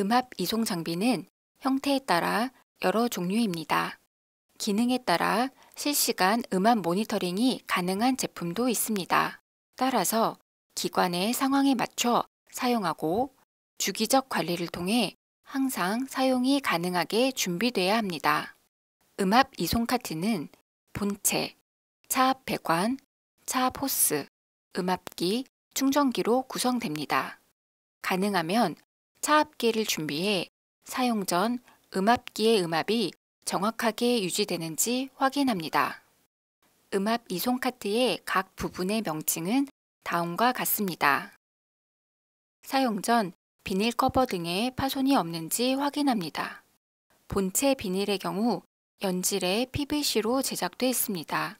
음압 이송 장비는 형태에 따라 여러 종류입니다. 기능에 따라 실시간 음압 모니터링이 가능한 제품도 있습니다. 따라서 기관의 상황에 맞춰 사용하고 주기적 관리를 통해 항상 사용이 가능하게 준비돼야 합니다. 음압 이송 카트는 본체, 차압 배관, 차압 호스, 음압기, 충전기로 구성됩니다. 가능하면 차압기를 준비해 사용 전 음압기의 음압이 정확하게 유지되는지 확인합니다. 음압 이송 카트의 각 부분의 명칭은 다음과 같습니다. 사용 전 비닐 커버 등에 파손이 없는지 확인합니다. 본체 비닐의 경우 연질의 PVC로 제작되어 있습니다.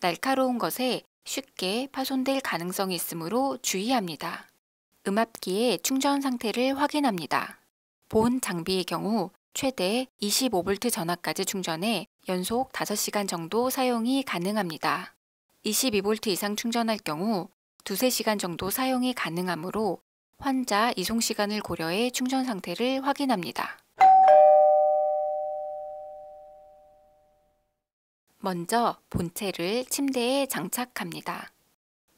날카로운 것에 쉽게 파손될 가능성이 있으므로 주의합니다. 음압기의 충전 상태를 확인합니다. 본 장비의 경우 최대 25V 전압까지 충전해 연속 5시간 정도 사용이 가능합니다. 22V 이상 충전할 경우 2, 3시간 정도 사용이 가능하므로 환자 이송 시간을 고려해 충전 상태를 확인합니다. 먼저 본체를 침대에 장착합니다.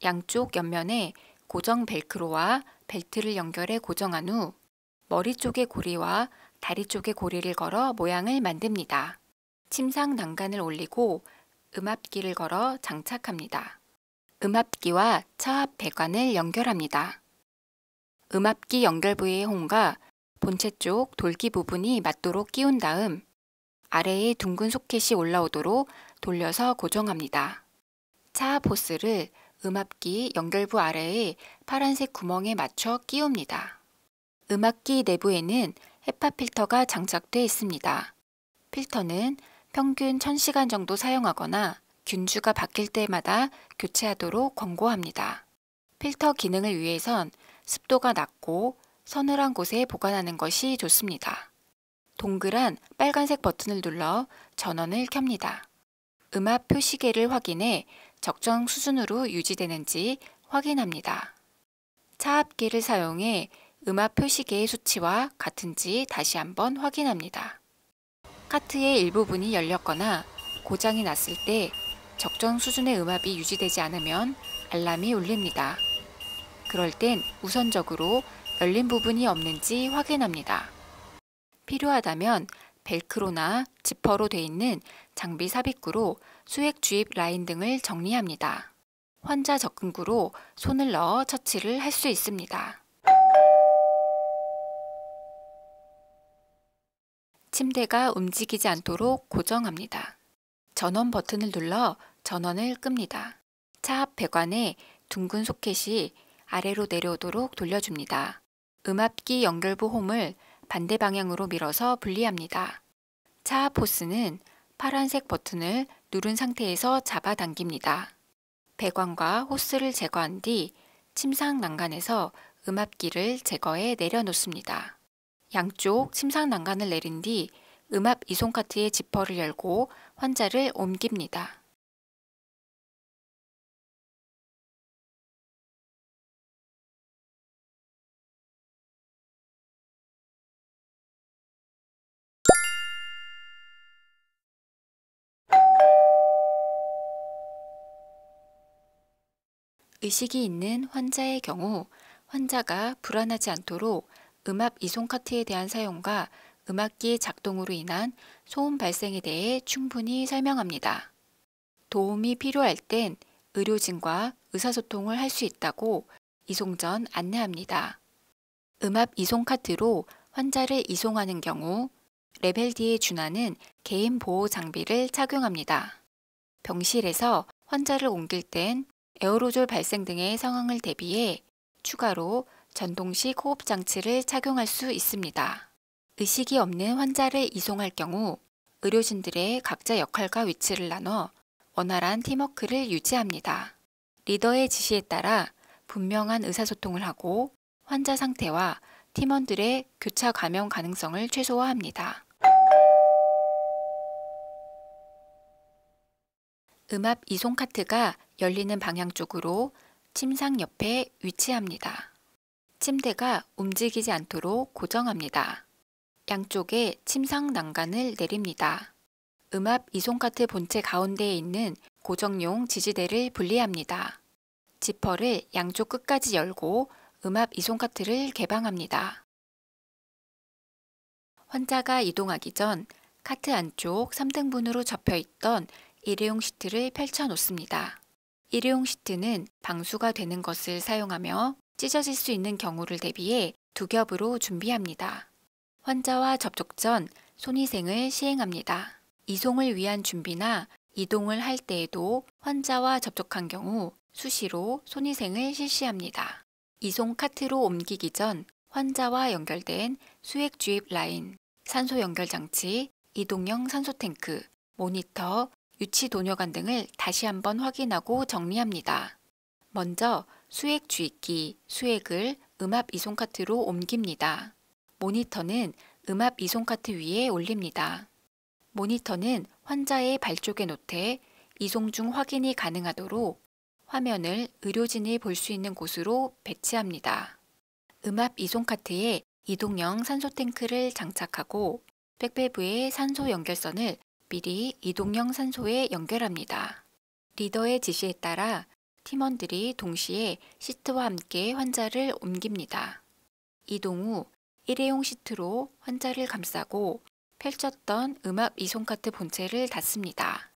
양쪽 옆면에 고정 벨크로와 벨트를 연결해 고정한 후 머리 쪽의 고리와 다리 쪽의 고리를 걸어 모양을 만듭니다. 침상 난간을 올리고 음압기를 걸어 장착합니다. 음압기와 차압 배관을 연결합니다. 음압기 연결 부위의 홈과 본체 쪽 돌기 부분이 맞도록 끼운 다음 아래의 둥근 소켓이 올라오도록 돌려서 고정합니다. 차압 호스를 음압기 연결부 아래의 파란색 구멍에 맞춰 끼웁니다. 음압기 내부에는 헤파 필터가 장착돼 있습니다. 필터는 평균 1000시간 정도 사용하거나 균주가 바뀔 때마다 교체하도록 권고합니다. 필터 기능을 위해선 습도가 낮고 서늘한 곳에 보관하는 것이 좋습니다. 동그란 빨간색 버튼을 눌러 전원을 켭니다. 음압 표시계를 확인해 적정 수준으로 유지되는지 확인합니다. 차압기를 사용해 음압 표시계의 수치와 같은지 다시 한번 확인합니다. 카트의 일부분이 열렸거나 고장이 났을 때 적정 수준의 음압이 유지되지 않으면 알람이 울립니다. 그럴 땐 우선적으로 열린 부분이 없는지 확인합니다. 필요하다면 벨크로나 지퍼로 돼 있는 장비 삽입구로 수액 주입 라인 등을 정리합니다. 환자 접근구로 손을 넣어 처치를 할 수 있습니다. 침대가 움직이지 않도록 고정합니다. 전원 버튼을 눌러 전원을 끕니다. 차 앞 배관에 둥근 소켓이 아래로 내려오도록 돌려줍니다. 음압기 연결부 홈을 반대 방향으로 밀어서 분리합니다. 차 앞 호스는 파란색 버튼을 누른 상태에서 잡아당깁니다. 배관과 호스를 제거한 뒤 침상 난간에서 음압기를 제거해 내려놓습니다. 양쪽 침상 난간을 내린 뒤 음압 이송카트의 지퍼를 열고 환자를 옮깁니다. 의식이 있는 환자의 경우 환자가 불안하지 않도록 음압 이송 카트에 대한 사용과 음압기 작동으로 인한 소음 발생에 대해 충분히 설명합니다. 도움이 필요할 땐 의료진과 의사소통을 할 수 있다고 이송 전 안내합니다. 음압 이송 카트로 환자를 이송하는 경우 레벨 D에 준하는 개인 보호 장비를 착용합니다. 병실에서 환자를 옮길 땐 에어로졸 발생 등의 상황을 대비해 추가로 전동식 호흡 장치를 착용할 수 있습니다. 의식이 없는 환자를 이송할 경우 의료진들의 각자 역할과 위치를 나눠 원활한 팀워크를 유지합니다. 리더의 지시에 따라 분명한 의사소통을 하고 환자 상태와 팀원들의 교차 감염 가능성을 최소화합니다. 음압 이송 카트가 열리는 방향 쪽으로 침상 옆에 위치합니다. 침대가 움직이지 않도록 고정합니다. 양쪽에 침상 난간을 내립니다. 음압 이송카트 본체 가운데에 있는 고정용 지지대를 분리합니다. 지퍼를 양쪽 끝까지 열고 음압 이송카트를 개방합니다. 환자가 이동하기 전 카트 안쪽 3등분으로 접혀 있던 일회용 시트를 펼쳐 놓습니다. 일회용 시트는 방수가 되는 것을 사용하며 찢어질 수 있는 경우를 대비해 두 겹으로 준비합니다. 환자와 접촉 전 손위생을 시행합니다. 이송을 위한 준비나 이동을 할 때에도 환자와 접촉한 경우 수시로 손위생을 실시합니다. 이송 카트로 옮기기 전 환자와 연결된 수액 주입 라인, 산소 연결 장치, 이동형 산소 탱크, 모니터, 유치 도뇨관 등을 다시 한번 확인하고 정리합니다. 먼저 수액 주입기, 수액을 음압 이송 카트로 옮깁니다. 모니터는 음압 이송 카트 위에 올립니다. 모니터는 환자의 발 쪽에 놓되 이송 중 확인이 가능하도록 화면을 의료진이 볼 수 있는 곳으로 배치합니다. 음압 이송 카트에 이동형 산소 탱크를 장착하고 백배부의 산소 연결선을 미리 이동형 산소에 연결합니다. 리더의 지시에 따라 팀원들이 동시에 시트와 함께 환자를 옮깁니다. 이동 후 일회용 시트로 환자를 감싸고 펼쳤던 음압 이송카트 본체를 닫습니다.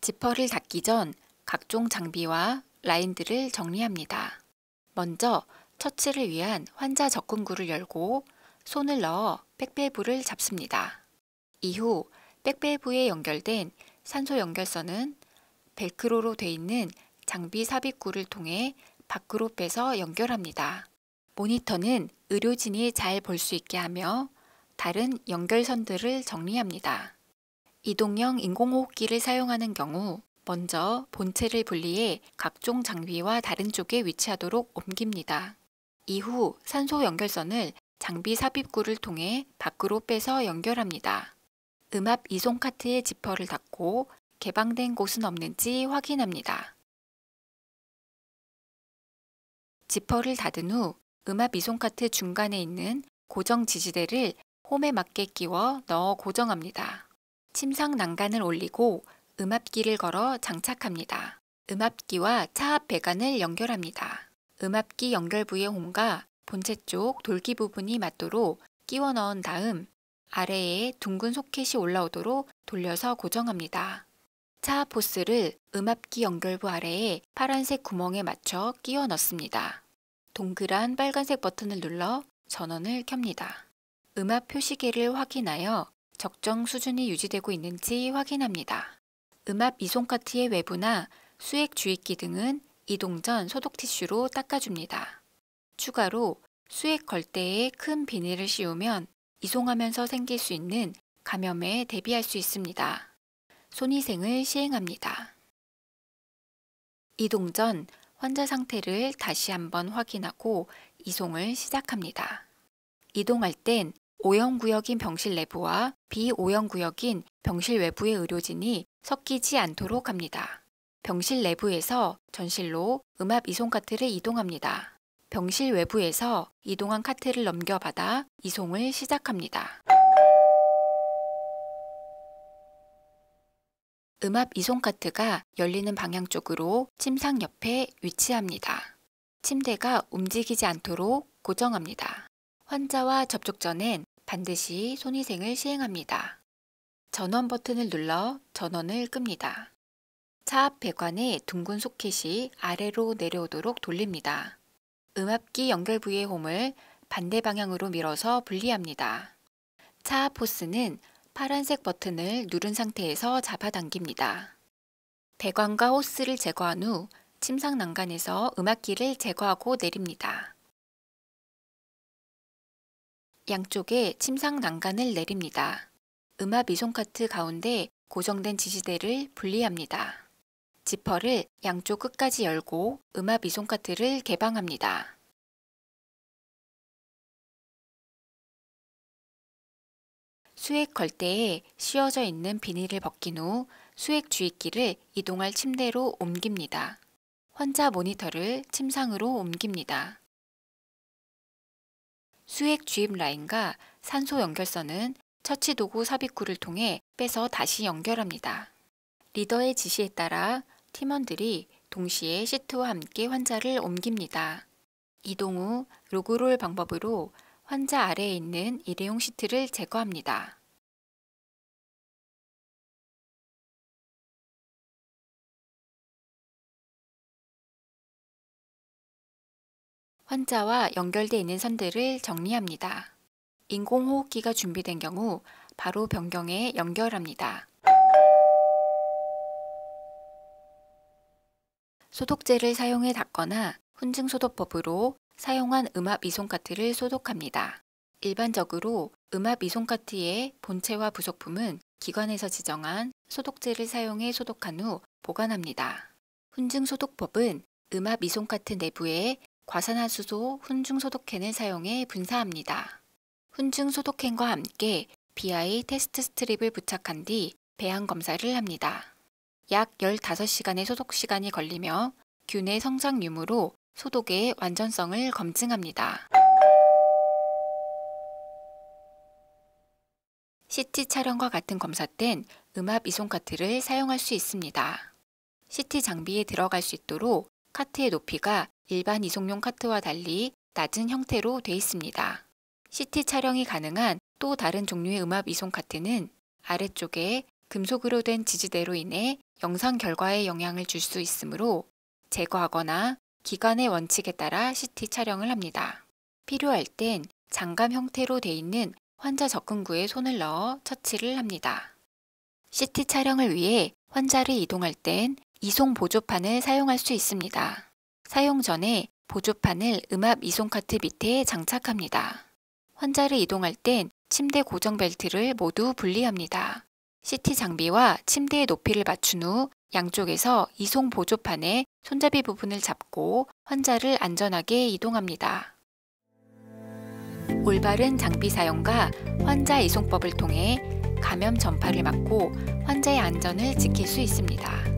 지퍼를 닫기 전 각종 장비와 라인들을 정리합니다. 먼저 처치를 위한 환자 접근구를 열고 손을 넣어 백밸부를 잡습니다. 이후 백배부에 연결된 산소 연결선은 벨크로로 돼 있는 장비 삽입구를 통해 밖으로 빼서 연결합니다. 모니터는 의료진이 잘 볼 수 있게 하며 다른 연결선들을 정리합니다. 이동형 인공호흡기를 사용하는 경우 먼저 본체를 분리해 각종 장비와 다른 쪽에 위치하도록 옮깁니다. 이후 산소 연결선을 장비 삽입구를 통해 밖으로 빼서 연결합니다. 음압 이송 카트의 지퍼를 닫고 개방된 곳은 없는지 확인합니다. 지퍼를 닫은 후 음압 이송 카트 중간에 있는 고정 지지대를 홈에 맞게 끼워 넣어 고정합니다. 침상 난간을 올리고 음압기를 걸어 장착합니다. 음압기와 차압 배관을 연결합니다. 음압기 연결부의 홈과 본체 쪽 돌기 부분이 맞도록 끼워 넣은 다음 아래에 둥근 소켓이 올라오도록 돌려서 고정합니다. 차 보스를 음압기 연결부 아래에 파란색 구멍에 맞춰 끼워 넣습니다. 동그란 빨간색 버튼을 눌러 전원을 켭니다. 음압 표시계를 확인하여 적정 수준이 유지되고 있는지 확인합니다. 음압 이송 카트의 외부나 수액 주입기 등은 이동 전 소독 티슈로 닦아줍니다. 추가로 수액 걸대에 큰 비닐을 씌우면 이송하면서 생길 수 있는 감염에 대비할 수 있습니다. 손위생을 시행합니다. 이동 전 환자 상태를 다시 한번 확인하고 이송을 시작합니다. 이동할 땐 오염 구역인 병실 내부와 비오염 구역인 병실 외부의 의료진이 섞이지 않도록 합니다. 병실 내부에서 전실로 음압 이송 카트를 이동합니다. 병실 외부에서 이동한 카트를 넘겨받아 이송을 시작합니다. 음압 이송 카트가 열리는 방향 쪽으로 침상 옆에 위치합니다. 침대가 움직이지 않도록 고정합니다. 환자와 접촉 전엔 반드시 손위생을 시행합니다. 전원 버튼을 눌러 전원을 끕니다. 차압 배관에 둥근 소켓이 아래로 내려오도록 돌립니다. 음압기 연결 부의 위 홈을 반대 방향으로 밀어서 분리합니다. 차 포스는 파란색 버튼을 누른 상태에서 잡아당깁니다. 배관과 호스를 제거한 후 침상 난간에서 음압기를 제거하고 내립니다. 양쪽에 침상 난간을 내립니다. 음압 이송카트 가운데 고정된 지시대를 분리합니다. 지퍼를 양쪽 끝까지 열고 음압 이송 카트를 개방합니다. 수액 걸대에 씌워져 있는 비닐을 벗긴 후 수액 주입기를 이동할 침대로 옮깁니다. 환자 모니터를 침상으로 옮깁니다. 수액 주입 라인과 산소 연결선은 처치도구 삽입구를 통해 빼서 다시 연결합니다. 리더의 지시에 따라 팀원들이 동시에 시트와 함께 환자를 옮깁니다. 이동 후 로그롤 방법으로 환자 아래에 있는 일회용 시트를 제거합니다. 환자와 연결돼 있는 선들을 정리합니다. 인공호흡기가 준비된 경우 바로 변경에 연결합니다. 소독제를 사용해 닦거나 훈증소독법으로 사용한 음압 이송카트를 소독합니다. 일반적으로 음압 이송카트의 본체와 부속품은 기관에서 지정한 소독제를 사용해 소독한 후 보관합니다. 훈증소독법은 음압 이송카트 내부에 과산화수소 훈증소독캔을 사용해 분사합니다. 훈증소독캔과 함께 BI 테스트 스트립을 부착한 뒤 배양 검사를 합니다. 약 15시간의 소독 시간이 걸리며 균의 성장 유무로 소독의 완전성을 검증합니다. CT 촬영과 같은 검사 땐 음압 이송 카트를 사용할 수 있습니다. CT 장비에 들어갈 수 있도록 카트의 높이가 일반 이송용 카트와 달리 낮은 형태로 되어 있습니다. CT 촬영이 가능한 또 다른 종류의 음압 이송 카트는 아래쪽에 금속으로 된 지지대로 인해 영상 결과에 영향을 줄 수 있으므로 제거하거나 기관의 원칙에 따라 CT 촬영을 합니다. 필요할 땐장갑 형태로 돼 있는 환자 접근구에 손을 넣어 처치를 합니다. CT 촬영을 위해 환자를 이동할 땐 이송 보조판을 사용할 수 있습니다. 사용 전에 보조판을 음압 이송 카트 밑에 장착합니다. 환자를 이동할 땐 침대 고정 벨트를 모두 분리합니다. CT 장비와 침대의 높이를 맞춘 후 양쪽에서 이송 보조판의 손잡이 부분을 잡고 환자를 안전하게 이동합니다. 올바른 장비 사용과 환자 이송법을 통해 감염 전파를 막고 환자의 안전을 지킬 수 있습니다.